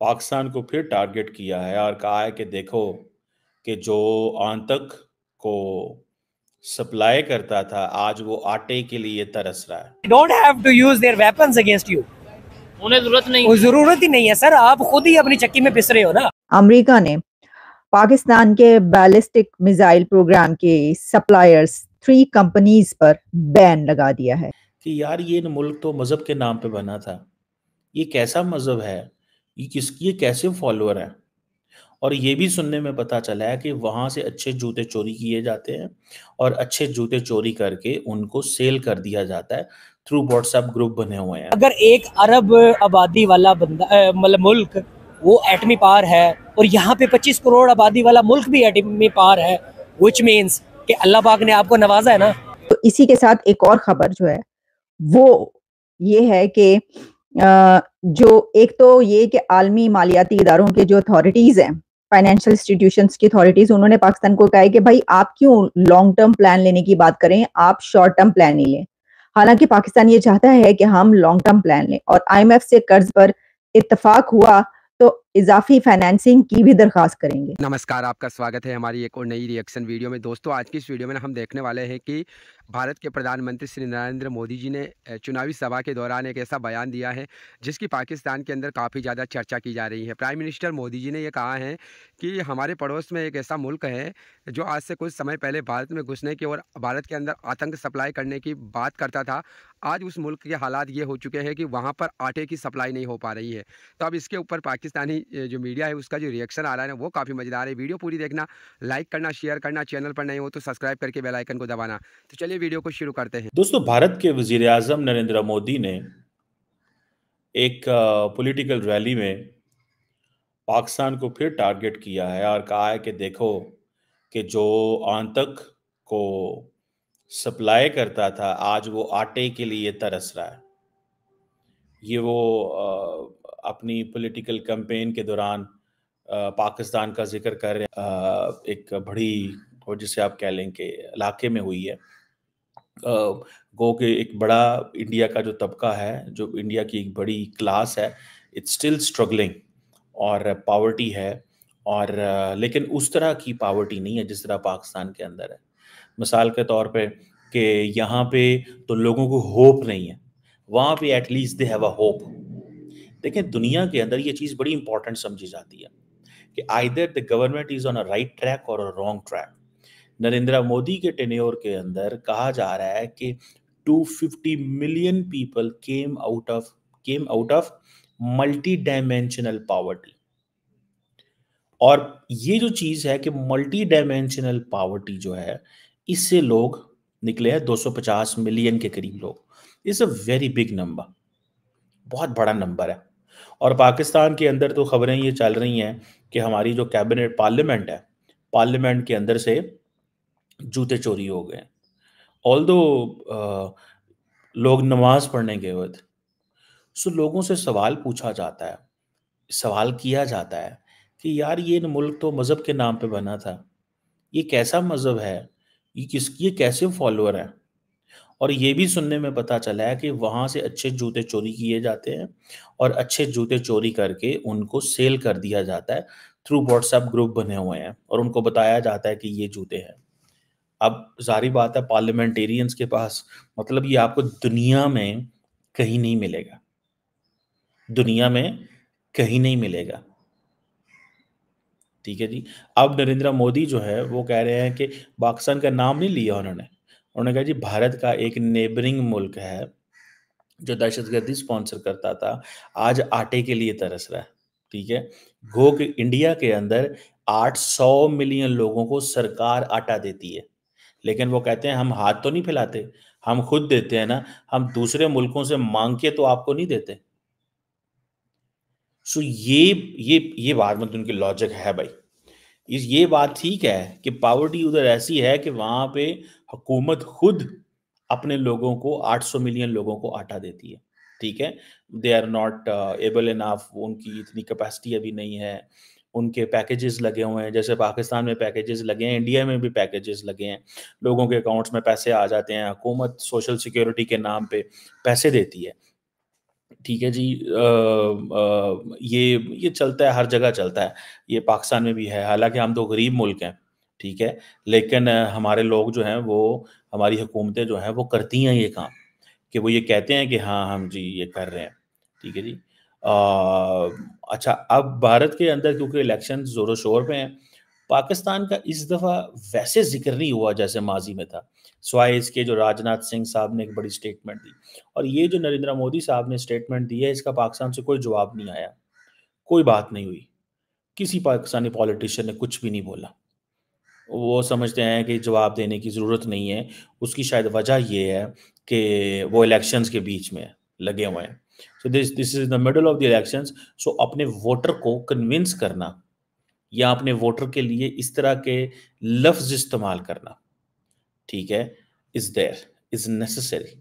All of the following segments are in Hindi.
पाकिस्तान को फिर टारगेट किया है और कहा है कि देखो कि जो आंतक को सप्लाई करता था आज वो आटे के लिए तरस रहा है don't have to use their weapons against you उन्हें जरूरत नहीं जरूरत ही नहीं है सर आप खुद ही अपनी चक्की में पिस रहे हो ना अमेरिका ने पाकिस्तान के बैलिस्टिक मिसाइल प्रोग्राम के सप्लायर्स थ्री कंपनीज पर बैन लगा दिया है कि यार ये मुल्क तो मजहब के नाम पे बना था ये कैसा मजहब है ये किसकी कैसे फॉलोअर है और ये भी सुनने में पता चला है कि वहां से अच्छे जूते चोरी किए जाते हैं और अच्छे जूते चोरी करके उनको सेल कर दिया जाता है थ्रू व्हाट्सएप ग्रुप बने हुए हैं अगर एक अरब आबादी वाला बंदा मतलब मुल्क वो एटमी पार है और यहाँ पे 25 करोड़ आबादी वाला मुल्क भी एटमी पार है विच मीन्स कि अल्लाह पाक ने आपको नवाजा है ना तो इसी के साथ एक और खबर जो है वो ये है कि जो एक तो ये कि आलमी मालियाती इदारों के जो अथॉरिटीज़ हैं फाइनेंशियल इंस्टीट्यूशन की अथॉरिटीज़ उन्होंने पाकिस्तान को कहा है कि भाई आप क्यों लॉन्ग टर्म प्लान लेने की बात करें आप शॉर्ट टर्म प्लान नहीं लें हालांकि पाकिस्तान ये चाहता है कि हम लॉन्ग टर्म प्लान लें और आईएमएफ से कर्ज पर इतफाक हुआ इजाफी फाइनेंसिंग की भी दरख्वास्त करेंगे नमस्कार आपका स्वागत है हमारी एक और नई रिएक्शन वीडियो में दोस्तों आज की इस वीडियो में हम देखने वाले हैं कि भारत के प्रधानमंत्री श्री नरेंद्र मोदी जी ने चुनावी सभा के दौरान एक ऐसा बयान दिया है जिसकी पाकिस्तान के अंदर काफ़ी ज़्यादा चर्चा की जा रही है प्राइम मिनिस्टर मोदी जी ने यह कहा है कि हमारे पड़ोस में एक ऐसा मुल्क है जो आज से कुछ समय पहले भारत में घुसने की और भारत के अंदर आतंक सप्लाई करने की बात करता था आज उस मुल्क के हालात ये हो चुके हैं कि वहाँ पर आटे की सप्लाई नहीं हो पा रही है तो अब इसके ऊपर पाकिस्तानी जो मीडिया है उसका जो रिएक्शन आ रहा है वो काफ़ी मज़ेदार है वीडियो पूरी देखना लाइक करना शेयर करना चैनल पर नहीं हो तो सब्सक्राइब करके बेलाइकन को दबाना तो चलिए वीडियो को शुरू करते हैं दोस्तों भारत के वजीर अजम नरेंद्र मोदी ने एक पॉलिटिकल रैली में पाकिस्तान को फिर टारगेट किया है और कहा है कि देखो कि जो आतंक को सप्लाई करता था आज वो आटे के लिए तरस रहा है ये वो अपनी पॉलिटिकल कैंपेन के दौरान पाकिस्तान का जिक्र कर रहे हैं एक बड़ी और जिसे आप कह लें कि इलाके में हुई है गो के एक बड़ा इंडिया का जो तबका है जो इंडिया की एक बड़ी क्लास है इट्स स्टिल स्ट्रगलिंग और पावर्टी है और लेकिन उस तरह की पावर्टी नहीं है जिस तरह पाकिस्तान के अंदर है मिसाल के तौर पे कि यहाँ पे तो लोगों को होप नहीं है वहाँ पे at least they have a hope देखें दुनिया के अंदर ये चीज़ बड़ी इंपॉर्टेंट समझी जाती है कि either the government is on a right track और a wrong track Narendra Modi के टेन्योर के अंदर कहा जा रहा है कि 250 million people came out of came out of multidimensional poverty और ये जो चीज़ है कि मल्टी डायमेंशनल पावर्टी जो है इससे लोग निकले हैं 250 मिलियन के करीब लोग it's a very big number बहुत बड़ा नंबर है और पाकिस्तान के अंदर तो खबरें ये चल रही हैं कि हमारी जो कैबिनेट पार्लियामेंट है पार्लियामेंट के अंदर से जूते चोरी हो गए ऑल दो लोग नमाज पढ़ने गए हुए थे सो लोगों से सवाल पूछा जाता है सवाल किया जाता है कि यार ये मुल्क तो मज़हब के नाम पे बना था ये कैसा मज़हब है ये किस ये कैसे फॉलोअर हैं और ये भी सुनने में पता चला है कि वहाँ से अच्छे जूते चोरी किए जाते हैं और अच्छे जूते चोरी करके उनको सेल कर दिया जाता है थ्रू व्हाट्सएप ग्रुप बने हुए हैं और उनको बताया जाता है कि ये जूते हैं अब जारी बात है पार्लियामेंटेरियंस के पास मतलब ये आपको दुनिया में कहीं नहीं मिलेगा दुनिया में कहीं नहीं मिलेगा ठीक है जी अब नरेंद्र मोदी जो है वो कह रहे हैं कि पाकिस्तान का नाम नहीं लिया उन्होंने उन्होंने कहा जी भारत का एक नेबरिंग मुल्क है जो दहशतगर्दी स्पॉन्सर करता था आज आटे के लिए तरस रहा है ठीक है गो के इंडिया के अंदर 800 मिलियन लोगों को सरकार आटा देती है लेकिन वो कहते हैं हम हाथ तो नहीं फैलाते हम खुद देते हैं ना हम दूसरे मुल्कों से मांग के तो आपको नहीं देते सो ये ये ये बात मतलब उनकी लॉजिक है भाई इस ये बात ठीक है कि पावर्टी उधर ऐसी है कि वहां पे हुकूमत खुद अपने लोगों को 800 मिलियन लोगों को आटा देती है ठीक है they are not able enough उनकी इतनी कैपेसिटी अभी नहीं है उनके पैकेजेस लगे हुए हैं जैसे पाकिस्तान में पैकेजेस लगे हैं इंडिया में भी पैकेजेस लगे हैं लोगों के अकाउंट्स में पैसे आ जाते हैं हुकूमत सोशल सिक्योरिटी के नाम पे पैसे देती है ठीक है जी आ, आ, ये ये चलता है हर जगह चलता है ये पाकिस्तान में भी है हालांकि हम दो तो गरीब मुल्क हैं ठीक है लेकिन हमारे लोग जो हैं वो हमारी हुकूमतें जो हैं वो करती हैं ये काम कि वो ये कहते हैं कि हाँ हम जी ये कर रहे हैं ठीक है जी आ, अच्छा अब भारत के अंदर क्योंकि इलेक्शन ज़ोरों शोर पे हैं पाकिस्तान का इस दफ़ा वैसे जिक्र नहीं हुआ जैसे माजी में था स्वाइज के जो राजनाथ सिंह साहब ने एक बड़ी स्टेटमेंट दी और ये जो नरेंद्र मोदी साहब ने स्टेटमेंट दी है इसका पाकिस्तान से कोई जवाब नहीं आया कोई बात नहीं हुई किसी पाकिस्तानी पॉलिटिशियन ने कुछ भी नहीं बोला वो समझते हैं कि जवाब देने की ज़रूरत नहीं है उसकी शायद वजह ये है कि वो इलेक्शंस के बीच में लगे हुए हैं so this this is the middle of the elections so अपने वोटर को कन्विंस करना या अपने वोटर के लिए इस तरह के लफ्ज़ इस्तेमाल करना ठीक है इज देयर इज नेसेसरी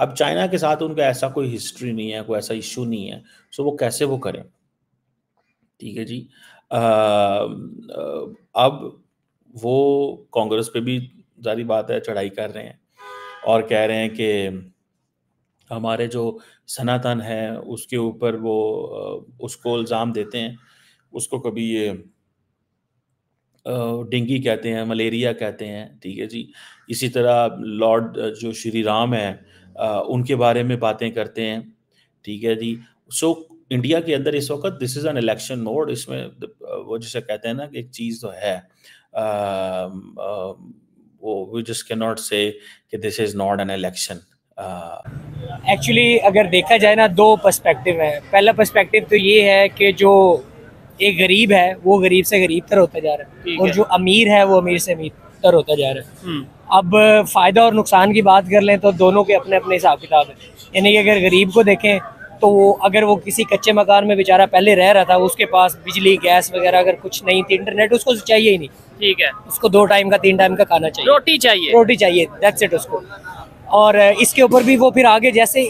अब चाइना के साथ उनका ऐसा कोई हिस्ट्री नहीं है कोई ऐसा इशू नहीं है सो वो कैसे वो करें ठीक है जी आ, अब वो कांग्रेस पे भी जारी बात है चढ़ाई कर रहे हैं और कह रहे हैं कि हमारे जो सनातन है उसके ऊपर वो उसको इल्ज़ाम देते हैं उसको कभी ये डेंगी कहते हैं मलेरिया कहते हैं ठीक है जी इसी तरह लॉर्ड जो श्री राम है उनके बारे में बातें करते हैं ठीक है जी सो so, इंडिया के अंदर इस वक्त this is an election mode इसमें वो जिसे कहते हैं ना कि एक चीज़ तो है आ, आ, वो we just can cannot say कि this is not an election actually अगर देखा जाए ना दो पर्सपेक्टिव है पहला पर्सपेक्टिव तो ये है कि जो एक गरीब है वो गरीब से गरीब तर होता जा रहा है और जो अमीर है वो अमीर से अमीर तर होता जा रहा है हम्म। अब फ़ायदा और नुकसान की बात कर लें तो दोनों के अपने अपने हिसाब किताब है यानी कि अगर गरीब को देखें तो वो अगर वो किसी कच्चे मकान में बेचारा पहले रह रहा था उसके पास बिजली गैस वगैरह अगर कुछ नहीं थी इंटरनेट उसको तो चाहिए ही नहीं ठीक है उसको दो टाइम का तीन टाइम का खाना चाहिए रोटी चाहिए रोटी चाहिए दैट्स इट उसको और इसके ऊपर भी वो फिर आगे जैसे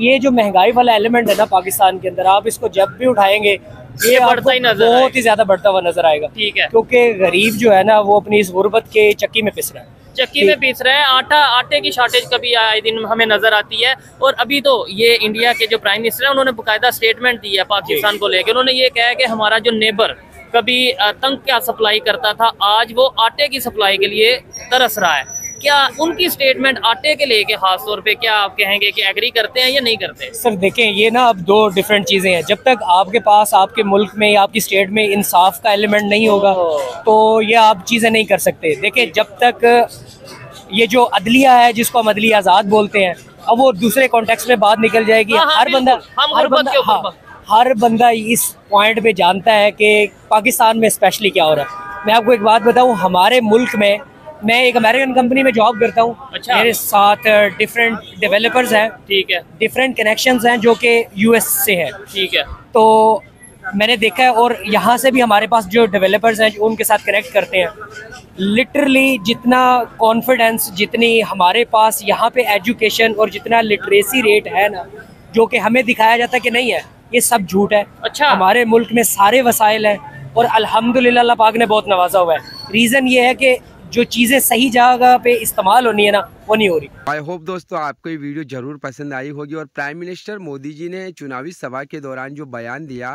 ये जो महंगाई वाला एलिमेंट है ना पाकिस्तान के अंदर आप इसको जब भी उठाएंगे ये बढ़ता ही नजर बहुत ही ज्यादा बढ़ता हुआ नजर आएगा ठीक है क्योंकि गरीब जो है ना वो अपनी इस गुर्बत के चक्की में पिस रहा है चक्की में पीस रहे हैं आटा आटे की शॉर्टेज कभी आए दिन हमें नजर आती है और अभी तो ये इंडिया के जो प्राइम मिनिस्टर हैं उन्होंने बकायदा स्टेटमेंट दी है पाकिस्तान को लेकर उन्होंने ये कहा है कि हमारा जो नेबर कभी आतंक क्या सप्लाई करता था आज वो आटे की सप्लाई के लिए तरस रहा है क्या उनकी स्टेटमेंट आटे के लेके खास तौर पे क्या आप कहेंगे कि एग्री करते हैं या नहीं करते सर देखें ये ना अब दो डिफरेंट चीज़ें हैं जब तक आपके पास आपके मुल्क में या आपकी स्टेट में इंसाफ का एलिमेंट नहीं होगा तो ये आप चीज़ें नहीं कर सकते देखें जब तक ये जो अदलिया है जिसको हम अदलिया आज़ाद बोलते हैं अब वो दूसरे कॉन्टेक्स में बात निकल जाएगी हाँ, हाँ हर बंदा हर बंदा हाँ, हर बंदा इस पॉइंट पे जानता है कि पाकिस्तान में स्पेशली क्या हो रहा है मैं आपको एक बात बताऊँ हमारे मुल्क में मैं एक अमेरिकन कंपनी में जॉब करता हूँ अच्छा। मेरे साथ डिफरेंट डेवलपर्स हैं ठीक है डिफरेंट कनेक्शन हैं जो कि यूएस से है ठीक है तो मैंने देखा है और यहाँ से भी हमारे पास जो डेवलपर्स हैं उनके साथ कनेक्ट करते हैं लिटरली जितना कॉन्फिडेंस जितनी हमारे पास यहाँ पे एजुकेशन और जितना लिटरेसी रेट है ना जो कि हमें दिखाया जाता है कि नहीं है ये सब झूठ है अच्छा हमारे मुल्क में सारे वसाइल हैं और अलहमदिल्ला पाक ने बहुत नवाजा हुआ है रीज़न ये है कि जो चीज़ें सही जगह पे इस्तेमाल होनी है ना वो नहीं हो रही आई होप दोस्तों आपको ये वीडियो जरूर पसंद आई होगी और प्राइम मिनिस्टर मोदी जी ने चुनावी सभा के दौरान जो बयान दिया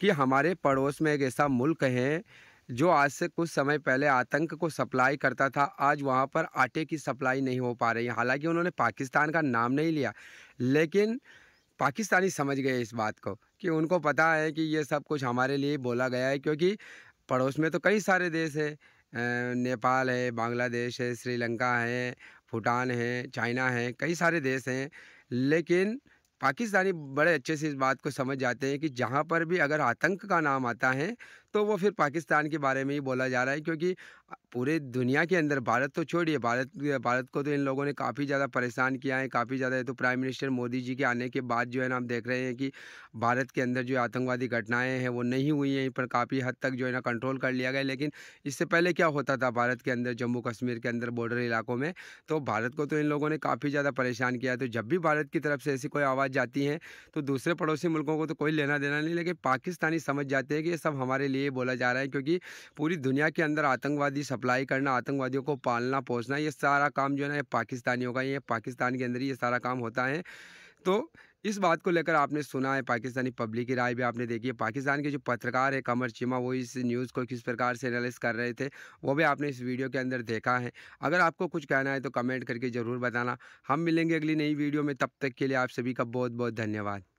कि हमारे पड़ोस में एक ऐसा मुल्क है जो आज से कुछ समय पहले आतंक को सप्लाई करता था आज वहाँ पर आटे की सप्लाई नहीं हो पा रही हालांकि उन्होंने पाकिस्तान का नाम नहीं लिया लेकिन पाकिस्तानी समझ गए इस बात को कि उनको पता है कि ये सब कुछ हमारे लिए बोला गया है क्योंकि पड़ोस में तो कई सारे देश हैं नेपाल है बांग्लादेश है श्रीलंका है भूटान है चाइना है कई सारे देश हैं लेकिन पाकिस्तानी बड़े अच्छे से इस बात को समझ जाते हैं कि जहाँ पर भी अगर आतंक का नाम आता है तो वो फिर पाकिस्तान के बारे में ही बोला जा रहा है क्योंकि पूरे दुनिया के अंदर भारत तो छोड़िए भारत भारत को तो इन लोगों ने काफ़ी ज़्यादा परेशान किया है काफ़ी ज़्यादा तो प्राइम मिनिस्टर मोदी जी के आने के बाद जो है ना हम देख रहे हैं कि भारत के अंदर जो आतंकवादी घटनाएं हैं वो नहीं हुई हैं पर काफ़ी हद तक जो है ना कंट्रोल कर लिया गया लेकिन इससे पहले क्या होता था भारत के अंदर जम्मू कश्मीर के अंदर बॉर्डर इलाकों में तो भारत को तो इन लोगों ने काफ़ी ज़्यादा परेशान किया है तो जब भी भारत की तरफ से ऐसी कोई आवाज़ जाती है तो दूसरे पड़ोसी मुल्कों को तो कोई लेना देना नहीं लेकिन पाकिस्तानी समझ जाते हैं कि ये सब हमारे लिए लिए बोला जा रहा है क्योंकि पूरी दुनिया के अंदर आतंकवादी सप्लाई करना आतंकवादियों को पालना पोसना ये सारा काम जो है ना ये पाकिस्तानियों का ये पाकिस्तान के अंदर ही ये सारा काम होता है तो इस बात को लेकर आपने सुना है पाकिस्तानी पब्लिक की राय भी आपने देखी है पाकिस्तान के जो पत्रकार है कमर चीमा वो इस न्यूज़ को किस प्रकार से एनालिस कर रहे थे वो भी आपने इस वीडियो के अंदर देखा है अगर आपको कुछ कहना है तो कमेंट करके ज़रूर बताना हम मिलेंगे अगली नई वीडियो में तब तक के लिए आप सभी का बहुत बहुत धन्यवाद